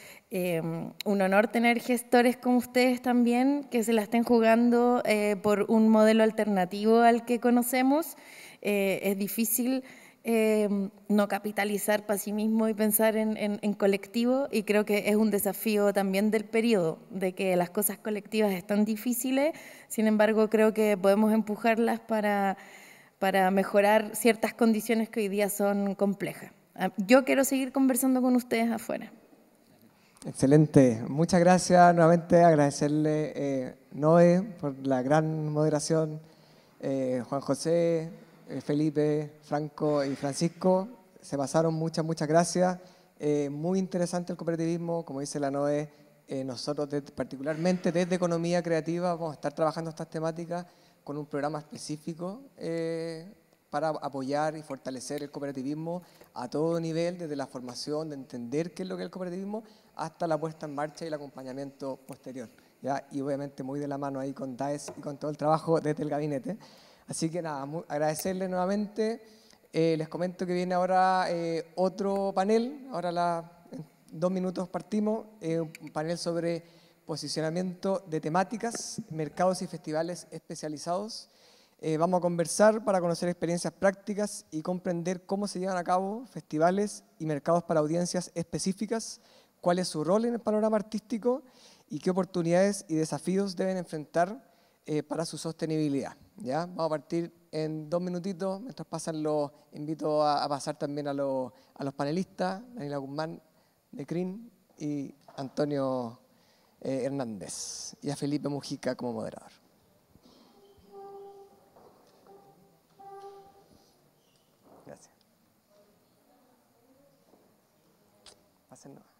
un honor tener gestores como ustedes también, que se la estén jugando por un modelo alternativo al que conocemos. es difícil Em, no capitalizar para sí mismo y pensar en, colectivo y creo que es un desafío también del periodo, de que las cosas colectivas están difíciles, sin embargo creo que podemos empujarlas para, para mejorar ciertas condiciones que hoy día son complejas. Ah, yo quiero seguir conversando con ustedes afuera. Excelente, muchas gracias nuevamente, agradecerle eh, Noé por la gran moderación, eh, Juan José, eh, Felipe, Franco y Francisco. Se pasaron muchas, muchas gracias. Eh, muy interesante el cooperativismo, como dice la NOE, eh, nosotros particularmente desde Economía Creativa vamos a estar trabajando estas temáticas con un programa específico para apoyar y fortalecer el cooperativismo a todo nivel, desde la formación, de entender qué es lo que es el cooperativismo, hasta la puesta en marcha y el acompañamiento posterior. Y obviamente muy de la mano ahí con DAES y con todo el trabajo desde el gabinete. Así que nada, agradecerle nuevamente. Eh, les comento que viene ahora eh, otro panel, ahora la, en dos minutos partimos, eh, un panel sobre posicionamiento de temáticas, mercados y festivales especializados. vamos a conversar para conocer experiencias prácticas y comprender cómo se llevan a cabo festivales y mercados para audiencias específicas, cuál es su rol en el panorama artístico y qué oportunidades y desafíos deben enfrentar para su sostenibilidad. ¿ya? Vamos a partir en dos minutitos. Mientras pasan, los invito a, pasar también a, los, panelistas, Daniela Guzmán de CRIN y Antonio eh, Hernández y a Felipe Mujica como moderador.